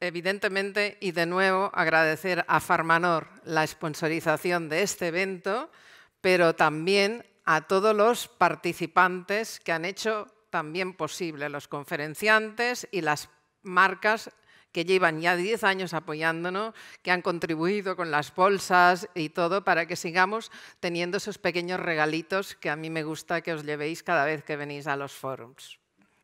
evidentemente, y de nuevo agradecer a Farmanor la sponsorización de este evento, pero también a todos los participantes que han hecho también posible, los conferenciantes y las marcas que llevan ya 10 años apoyándonos, que han contribuido con las bolsas y todo para que sigamos teniendo esos pequeños regalitos que a mí me gusta que os llevéis cada vez que venís a los forums.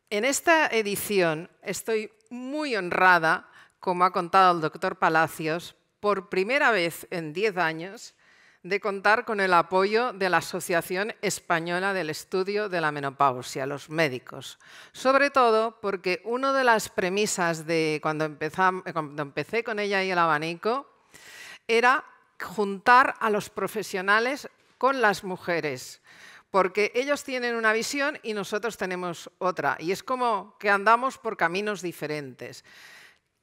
En esta edición estoy muy honrada como ha contado el doctor Palacios, por primera vez en 10 años, de contar con el apoyo de la Asociación Española del Estudio de la Menopausia, los médicos. Sobre todo porque una de las premisas de cuando empecé con ella y el abanico era juntar a los profesionales con las mujeres, porque ellos tienen una visión y nosotros tenemos otra, y es como que andamos por caminos diferentes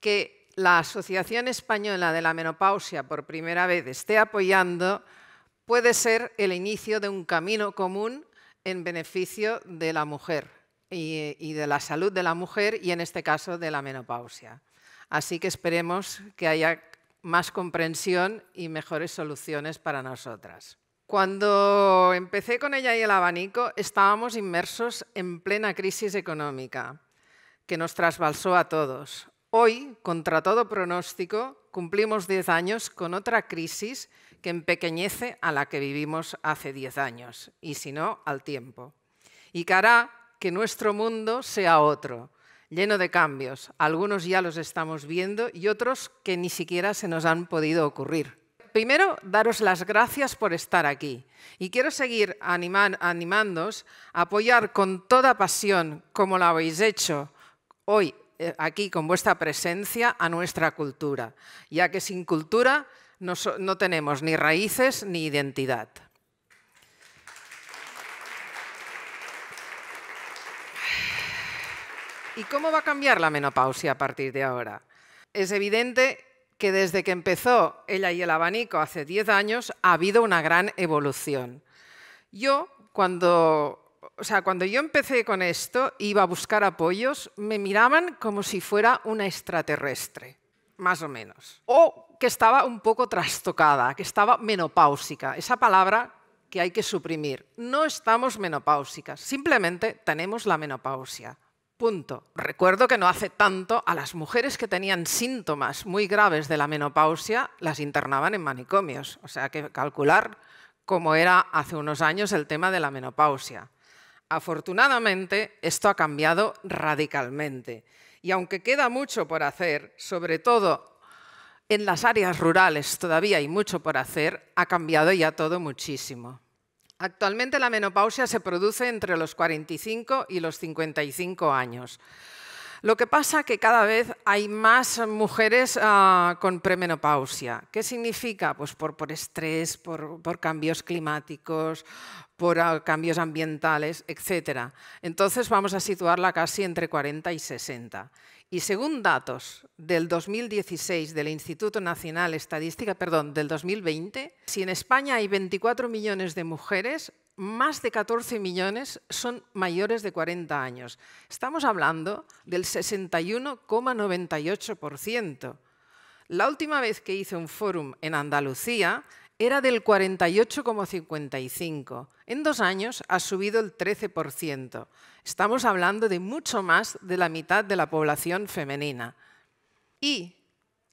que la Asociación Española de la Menopausia por primera vez esté apoyando puede ser el inicio de un camino común en beneficio de la mujer y, de la salud de la mujer y en este caso de la menopausia. Así que esperemos que haya más comprensión y mejores soluciones para nosotras. Cuando empecé con ella y el abanico, estábamos inmersos en plena crisis económica que nos trasbalsó a todos. Hoy, contra todo pronóstico, cumplimos 10 años con otra crisis que empequeñece a la que vivimos hace 10 años, y si no, al tiempo. Y que hará que nuestro mundo sea otro, lleno de cambios. Algunos ya los estamos viendo y otros que ni siquiera se nos han podido ocurrir. Primero, daros las gracias por estar aquí. Y quiero seguir animar, animándoos a apoyar con toda pasión, como lo habéis hecho hoy eh, aquí con vuestra presencia a nuestra cultura, ya que sin cultura no, tenemos ni raíces ni identidad. ¿Y cómo va a cambiar la menopausia a partir de ahora? Es evidente que desde que empezó ella y el abanico hace 10 años ha habido una gran evolución. Yo, cuando o sea, cuando yo empecé con esto, iba a buscar apoyos, me miraban como si fuera una extraterrestre, más o menos. O que estaba un poco trastocada, que estaba menopáusica, esa palabra que hay que suprimir. No estamos menopáusicas, simplemente tenemos la menopausia. Punto. Recuerdo que no hace tanto a las mujeres que tenían síntomas muy graves de la menopausia las internaban en manicomios. O sea que calcular cómo era hace unos años el tema de la menopausia. Afortunadamente, esto ha cambiado radicalmente. Y aunque queda mucho por hacer, sobre todo en las áreas rurales todavía hay mucho por hacer, ha cambiado ya todo muchísimo. Actualmente la menopausia se produce entre los 45 y los 55 años. Lo que pasa es que cada vez hay más mujeres ah, con premenopausia. ¿Qué significa? Pues por, por estrés, por, cambios climáticos, por ah, cambios ambientales, etc. Entonces vamos a situarla casi entre 40 y 60. Y según datos del 2016 del Instituto Nacional Estadística, perdón, del 2020, si en España hay 24 millones de mujeres, más de 14 millones son mayores de 40 años. Estamos hablando del 61,98%. La última vez que hice un fórum en Andalucía era del 48,55. En dos años ha subido el 13%. Estamos hablando de mucho más de la mitad de la población femenina. Y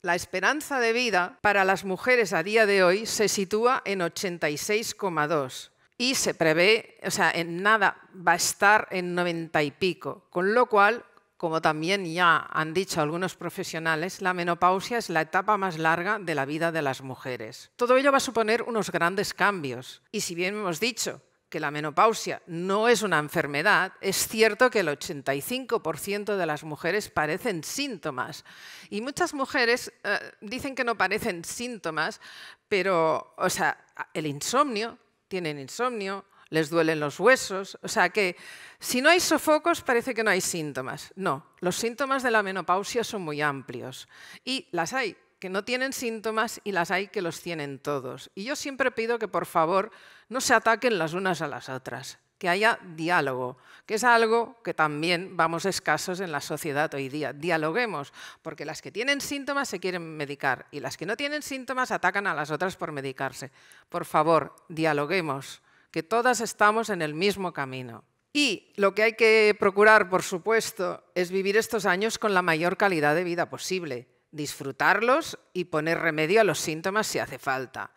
la esperanza de vida para las mujeres a día de hoy se sitúa en 86,2 y se prevé, o sea, en nada va a estar en 90 y pico, con lo cual, como también ya han dicho algunos profesionales, la menopausia es la etapa más larga de la vida de las mujeres. Todo ello va a suponer unos grandes cambios y si bien hemos dicho que la menopausia no es una enfermedad, es cierto que el 85% de las mujeres parecen síntomas. Y muchas mujeres eh, dicen que no parecen síntomas, pero, o sea, el insomnio, tienen insomnio, les duelen los huesos. O sea que si no hay sofocos parece que no hay síntomas. No, los síntomas de la menopausia son muy amplios y las hay que no tienen síntomas y las hay que los tienen todos. Y yo siempre pido que por favor no se ataquen las unas a las otras que haya diálogo, que es algo que también vamos escasos en la sociedad hoy día. Dialoguemos, porque las que tienen síntomas se quieren medicar y las que no tienen síntomas atacan a las otras por medicarse. Por favor, dialoguemos, que todas estamos en el mismo camino. Y lo que hay que procurar, por supuesto, es vivir estos años con la mayor calidad de vida posible, disfrutarlos y poner remedio a los síntomas si hace falta.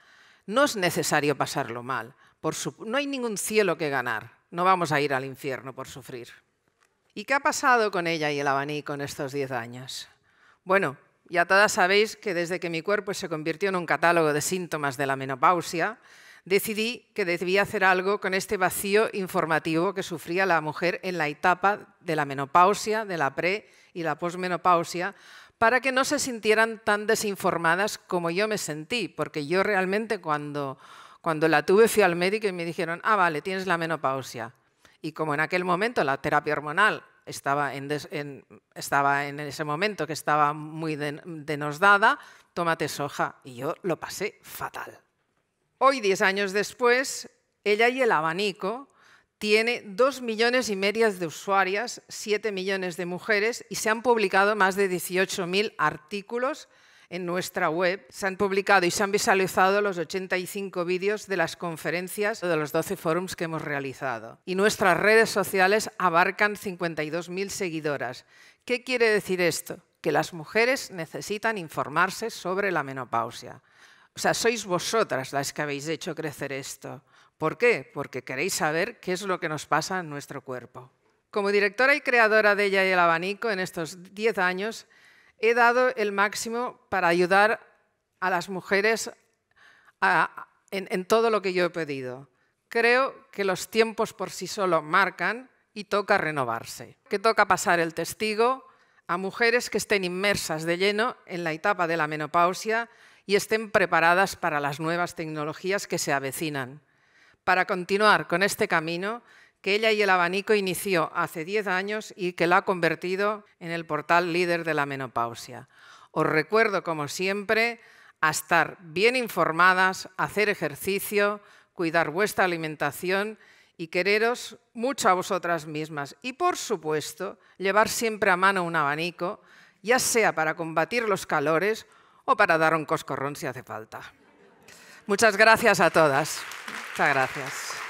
No es necesario pasarlo mal. No hay ningún cielo que ganar. No vamos a ir al infierno por sufrir. ¿Y qué ha pasado con ella y el abanico en estos 10 años? Bueno, ya todas sabéis que desde que mi cuerpo se convirtió en un catálogo de síntomas de la menopausia, decidí que debía hacer algo con este vacío informativo que sufría la mujer en la etapa de la menopausia, de la pre y la posmenopausia, para que no se sintieran tan desinformadas como yo me sentí, porque yo realmente cuando cuando la tuve fui al médico y me dijeron, ah, vale, tienes la menopausia. Y como en aquel momento la terapia hormonal estaba en, ese momento que estaba muy de, denosdada, tómate soja. Y yo lo pasé fatal. Hoy, 10 años después, ella y el abanico tiene dos millones y medias de usuarias, 7 millones de mujeres y se han publicado más de 18.000 artículos en nuestra web, se han publicado y se han visualizado los 85 vídeos de las conferencias o de los 12 forums que hemos realizado. Y nuestras redes sociales abarcan 52.000 seguidoras. ¿Qué quiere decir esto? Que las mujeres necesitan informarse sobre la menopausia. O sea, sois vosotras las que habéis hecho crecer esto. ¿Por qué? Porque queréis saber qué es lo que nos pasa en nuestro cuerpo. Como directora y creadora de ella y el abanico en estos 10 años, he dado el máximo para ayudar a las mujeres en, en todo lo que yo he pedido. Creo que los tiempos por sí solos marcan y toca renovarse, que toca pasar el testigo a mujeres que estén inmersas de lleno en la etapa de la menopausia y estén preparadas para las nuevas tecnologías que se avecinan. Para continuar con este camino, que ella y el abanico inició hace 10 años y que la ha convertido en el portal líder de la menopausia. Os recuerdo, como siempre, a estar bien informadas, hacer ejercicio, cuidar vuestra alimentación y quereros mucho a vosotras mismas. Y por supuesto, llevar siempre a mano un abanico, ya sea para combatir los calores o para dar un coscorrón si hace falta. Muchas gracias a todas. Muchas gracias.